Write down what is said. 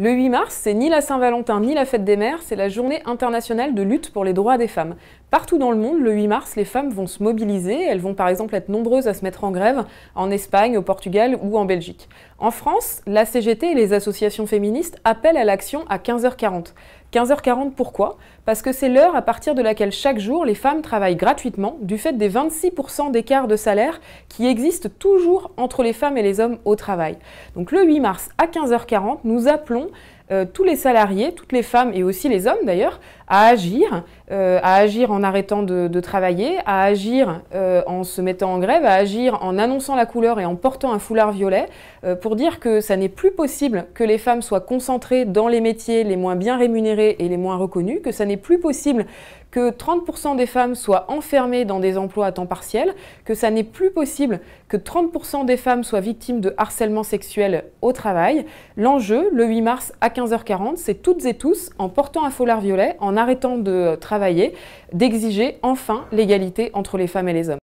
Le 8 mars, c'est ni la Saint-Valentin ni la fête des mères, c'est la journée internationale de lutte pour les droits des femmes. Partout dans le monde, le 8 mars, les femmes vont se mobiliser. Elles vont par exemple être nombreuses à se mettre en grève en Espagne, au Portugal ou en Belgique. En France, la CGT et les associations féministes appellent à l'action à 15h40. 15h40 pourquoi Parce que c'est l'heure à partir de laquelle chaque jour les femmes travaillent gratuitement du fait des 26% d'écart de salaire qui existent toujours entre les femmes et les hommes au travail. Donc le 8 mars à 15h40, nous appelons euh, tous les salariés, toutes les femmes et aussi les hommes d'ailleurs, à agir, euh, à agir en arrêtant de, travailler, à agir euh, en se mettant en grève, à agir en annonçant la couleur et en portant un foulard violet, pour dire que ça n'est plus possible que les femmes soient concentrées dans les métiers les moins bien rémunérés et les moins reconnus, que ça n'est plus possible que 30% des femmes soient enfermées dans des emplois à temps partiel, que ça n'est plus possible que 30% des femmes soient victimes de harcèlement sexuel au travail. L'enjeu, le 8 mars à 15h40, c'est toutes et tous, en portant un foulard violet, en arrêtant de travailler, d'exiger enfin l'égalité entre les femmes et les hommes.